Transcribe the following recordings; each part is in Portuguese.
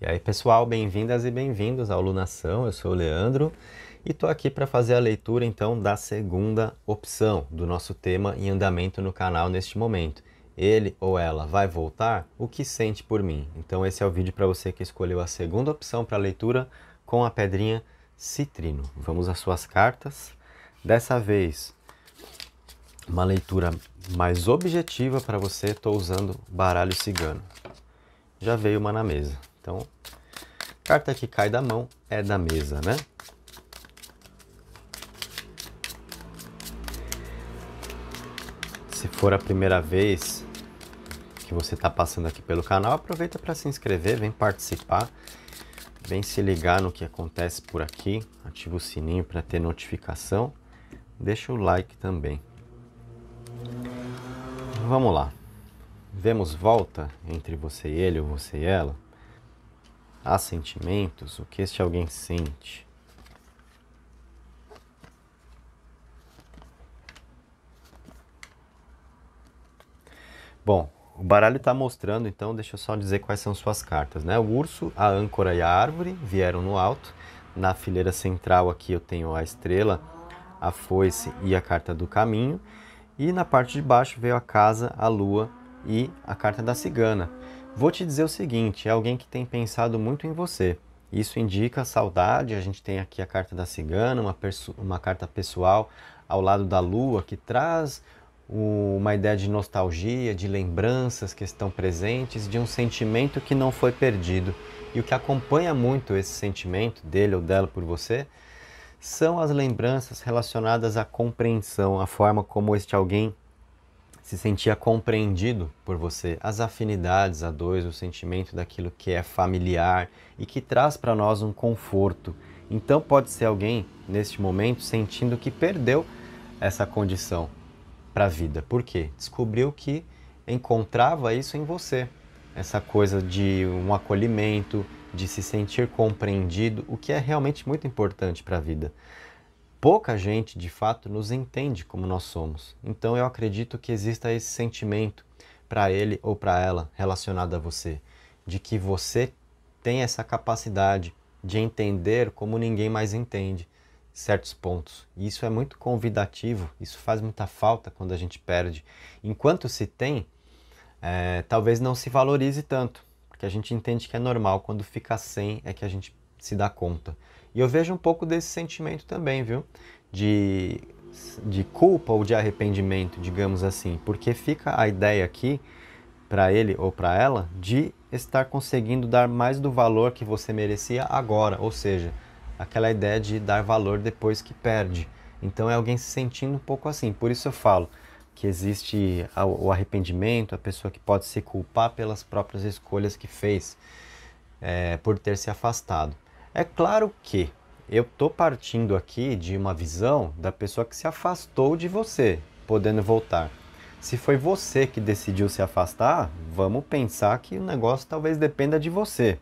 E aí, pessoal, bem-vindas e bem-vindos ao Lunação. Eu sou o Leandro e estou aqui para fazer a leitura então da segunda opção do nosso tema em andamento no canal neste momento. Ele ou ela vai voltar? O que sente por mim? Então, esse é o vídeo para você que escolheu a segunda opção para leitura com a pedrinha citrino. Vamos às suas cartas. Dessa vez, uma leitura mais objetiva para você. Estou usando baralho cigano. Já veio uma na mesa. Então, carta que cai da mão é da mesa, né? Se for a primeira vez que você está passando aqui pelo canal, aproveita para se inscrever, vem participar, vem se ligar no que acontece por aqui, ativa o sininho para ter notificação, deixa o like também. Vamos lá. Vemos volta entre você e ele ou você e ela? Há sentimentos? O que este alguém sente? Bom, o baralho está mostrando, então deixa eu só dizer quais são suas cartas, né? O urso, a âncora e a árvore vieram no alto. Na fileira central aqui eu tenho a estrela, a foice e a carta do caminho. E na parte de baixo veio a casa, a lua e a carta da cigana. Vou te dizer o seguinte: é alguém que tem pensado muito em você. Isso indica saudade. A gente tem aqui a carta da cigana, uma, uma carta pessoal ao lado da lua, que traz uma ideia de nostalgia, de lembranças que estão presentes, de um sentimento que não foi perdido. E o que acompanha muito esse sentimento dele ou dela por você são as lembranças relacionadas à compreensão, a forma como este alguém se sentia compreendido por você, as afinidades a dois, o sentimento daquilo que é familiar e que traz para nós um conforto. Então pode ser alguém neste momento sentindo que perdeu essa condição para a vida. Por quê? Descobriu que encontrava isso em você, essa coisa de um acolhimento, de se sentir compreendido, o que é realmente muito importante para a vida pouca gente de fato nos entende como nós somos. Então eu acredito que exista esse sentimento para ele ou para ela relacionado a você, de que você tem essa capacidade de entender como ninguém mais entende certos pontos. E isso é muito convidativo, isso faz muita falta quando a gente perde. Enquanto se tem, é, talvez não se valorize tanto, porque a gente entende que é normal, quando fica sem é que a gente se dá conta. E eu vejo um pouco desse sentimento também, viu? De, de culpa ou de arrependimento, digamos assim, porque fica a ideia aqui para ele ou para ela de estar conseguindo dar mais do valor que você merecia agora, ou seja, aquela ideia de dar valor depois que perde. Então é alguém se sentindo um pouco assim. Por isso eu falo que existe o arrependimento, a pessoa que pode se culpar pelas próprias escolhas que fez é, por ter se afastado. É claro que eu estou partindo aqui de uma visão da pessoa que se afastou de você, podendo voltar. Se foi você que decidiu se afastar, vamos pensar que o negócio talvez dependa de você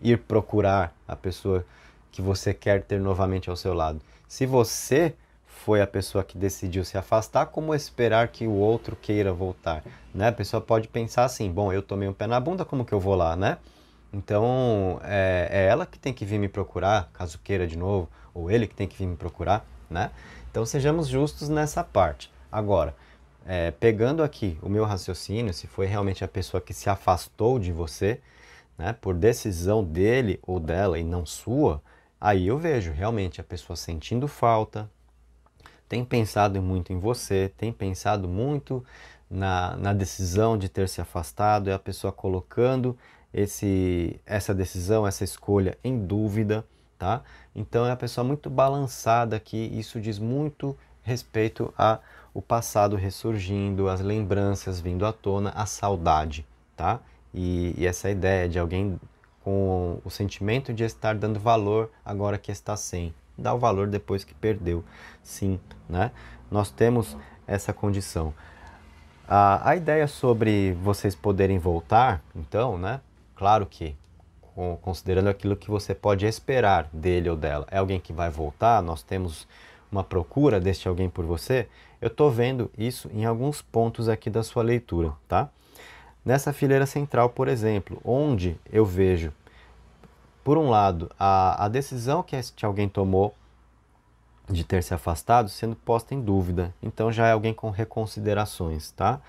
ir procurar a pessoa que você quer ter novamente ao seu lado. Se você foi a pessoa que decidiu se afastar, como esperar que o outro queira voltar, né? A pessoa pode pensar assim, bom, eu tomei um pé na bunda, como que eu vou lá, né? Então, é, é, ela que tem que vir me procurar, caso queira de novo, ou ele que tem que vir me procurar, né? Então, sejamos justos nessa parte. Agora, é, pegando aqui o meu raciocínio, se foi realmente a pessoa que se afastou de você, né, por decisão dele ou dela e não sua, aí eu vejo realmente a pessoa sentindo falta, tem pensado muito em você, tem pensado muito na, na decisão de ter se afastado, é a pessoa colocando esse, essa decisão, essa escolha em dúvida, tá? Então é a pessoa muito balançada aqui, isso diz muito respeito a o passado ressurgindo, as lembranças vindo à tona, a saudade, tá? E, e essa ideia de alguém com o sentimento de estar dando valor agora que está sem, dá o valor depois que perdeu, sim, né? Nós temos essa condição. A, a ideia sobre vocês poderem voltar, então, né? Claro que considerando aquilo que você pode esperar dele ou dela. É alguém que vai voltar? Nós temos uma procura deste alguém por você? Eu estou vendo isso em alguns pontos aqui da sua leitura, tá? Nessa fileira central, por exemplo, onde eu vejo, por um lado, a, a decisão que este alguém tomou de ter se afastado sendo posta em dúvida. Então já é alguém com reconsiderações, tá?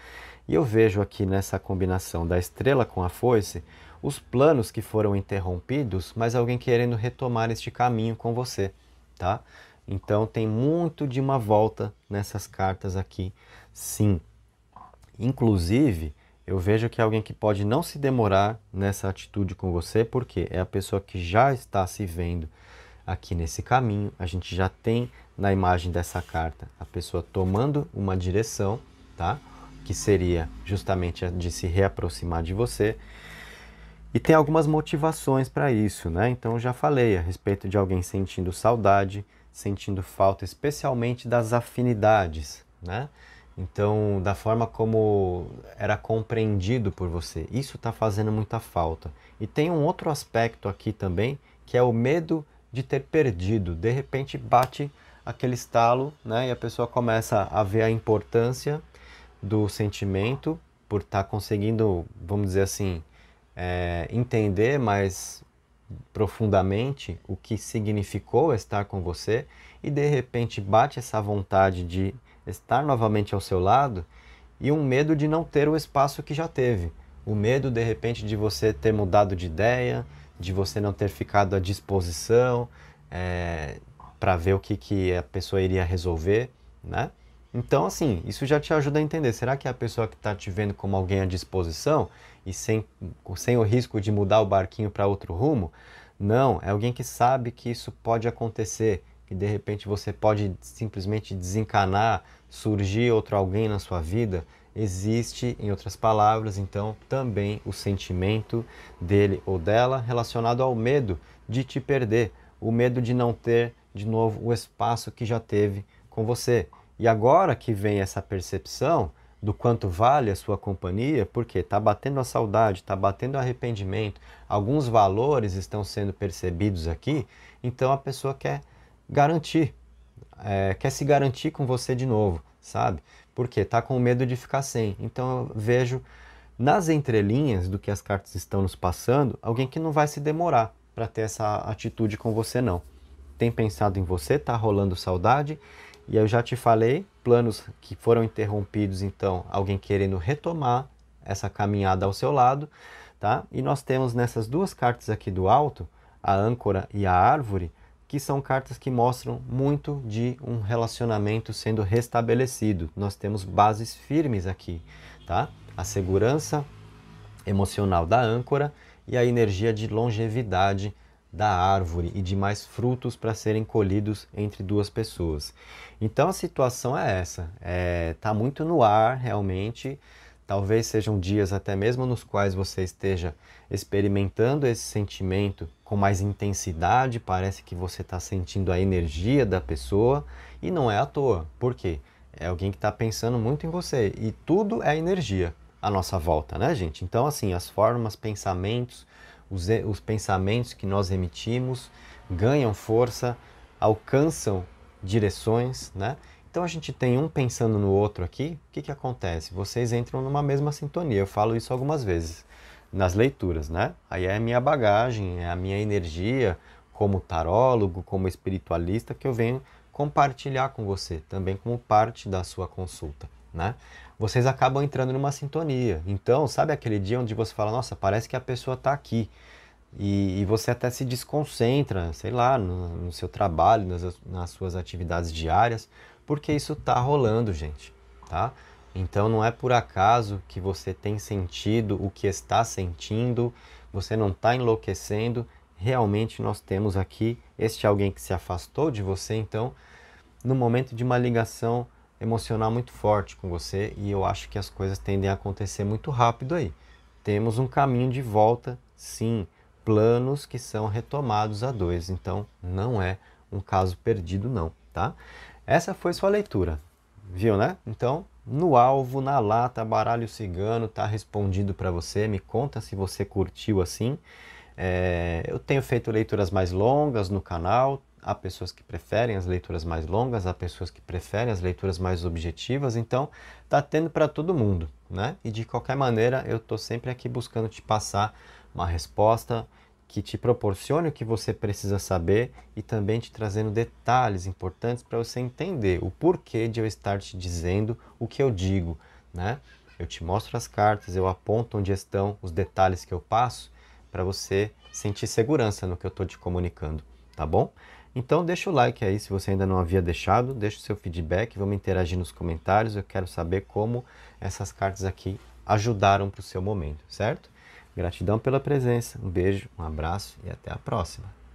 E eu vejo aqui nessa combinação da estrela com a foice os planos que foram interrompidos, mas alguém querendo retomar este caminho com você, tá? Então tem muito de uma volta nessas cartas aqui, sim. Inclusive, eu vejo que é alguém que pode não se demorar nessa atitude com você, porque é a pessoa que já está se vendo aqui nesse caminho. A gente já tem na imagem dessa carta a pessoa tomando uma direção, tá? Que seria justamente a de se reaproximar de você. E tem algumas motivações para isso, né? Então já falei a respeito de alguém sentindo saudade, sentindo falta especialmente das afinidades, né? Então, da forma como era compreendido por você, isso está fazendo muita falta. E tem um outro aspecto aqui também, que é o medo de ter perdido. De repente bate aquele estalo, né? E a pessoa começa a ver a importância do sentimento por estar tá conseguindo, vamos dizer assim, é, entender mais profundamente o que significou estar com você e de repente bate essa vontade de estar novamente ao seu lado e um medo de não ter o espaço que já teve. O medo de repente de você ter mudado de ideia, de você não ter ficado à disposição é, para ver o que, que a pessoa iria resolver, né? Então, assim, isso já te ajuda a entender. Será que a pessoa que está te vendo como alguém à disposição e sem, sem o risco de mudar o barquinho para outro rumo? Não, é alguém que sabe que isso pode acontecer, que de repente você pode simplesmente desencanar, surgir outro alguém na sua vida. Existe, em outras palavras, então, também o sentimento dele ou dela relacionado ao medo de te perder, o medo de não ter de novo o espaço que já teve com você. E agora que vem essa percepção do quanto vale a sua companhia, porque está batendo a saudade, está batendo o arrependimento, alguns valores estão sendo percebidos aqui, então a pessoa quer garantir, é, quer se garantir com você de novo, sabe? Porque está com medo de ficar sem. Então eu vejo nas entrelinhas do que as cartas estão nos passando, alguém que não vai se demorar para ter essa atitude com você, não. Tem pensado em você, está rolando saudade e eu já te falei, planos que foram interrompidos, então, alguém querendo retomar essa caminhada ao seu lado, tá? E nós temos nessas duas cartas aqui do alto, a âncora e a árvore, que são cartas que mostram muito de um relacionamento sendo restabelecido. Nós temos bases firmes aqui, tá? A segurança emocional da âncora e a energia de longevidade da árvore e demais frutos para serem colhidos entre duas pessoas. Então a situação é essa, está é, tá muito no ar realmente. Talvez sejam dias até mesmo nos quais você esteja experimentando esse sentimento com mais intensidade, parece que você está sentindo a energia da pessoa e não é à toa. Por quê? É alguém que está pensando muito em você e tudo é energia à nossa volta, né, gente? Então, assim, as formas, pensamentos, os, os pensamentos que nós emitimos ganham força, alcançam direções, né? Então a gente tem um pensando no outro aqui, o que, que acontece? Vocês entram numa mesma sintonia, eu falo isso algumas vezes nas leituras, né? Aí é a minha bagagem, é a minha energia como tarólogo, como espiritualista que eu venho compartilhar com você, também como parte da sua consulta, né? Vocês acabam entrando numa sintonia. Então, sabe aquele dia onde você fala, nossa, parece que a pessoa está aqui. E, e, você até se desconcentra, sei lá, no, no seu trabalho, nas, nas suas atividades diárias, porque isso está rolando, gente, tá? Então não é por acaso que você tem sentido o que está sentindo, você não está enlouquecendo, realmente nós temos aqui este é alguém que se afastou de você, então, no momento de uma ligação emocional muito forte com você, e eu acho que as coisas tendem a acontecer muito rápido aí. Temos um caminho de volta, sim, planos que são retomados a dois, então não é um caso perdido não, tá? Essa foi sua leitura, viu, né? Então, no alvo, na lata, baralho cigano, tá respondido para você. Me conta se você curtiu assim. É, eu tenho feito leituras mais longas no canal, há pessoas que preferem as leituras mais longas, há pessoas que preferem as leituras mais objetivas, então tá tendo para todo mundo, né? E de qualquer maneira, eu estou sempre aqui buscando te passar uma resposta que te proporcione o que você precisa saber e também te trazendo detalhes importantes para você entender o porquê de eu estar te dizendo o que eu digo, né? Eu te mostro as cartas, eu aponto onde estão os detalhes que eu passo para você sentir segurança no que eu estou te comunicando, tá bom? Então deixa o like aí se você ainda não havia deixado, deixa o seu feedback, vamos interagir nos comentários, eu quero saber como essas cartas aqui ajudaram para o seu momento, certo? Gratidão pela presença, um beijo, um abraço e até a próxima.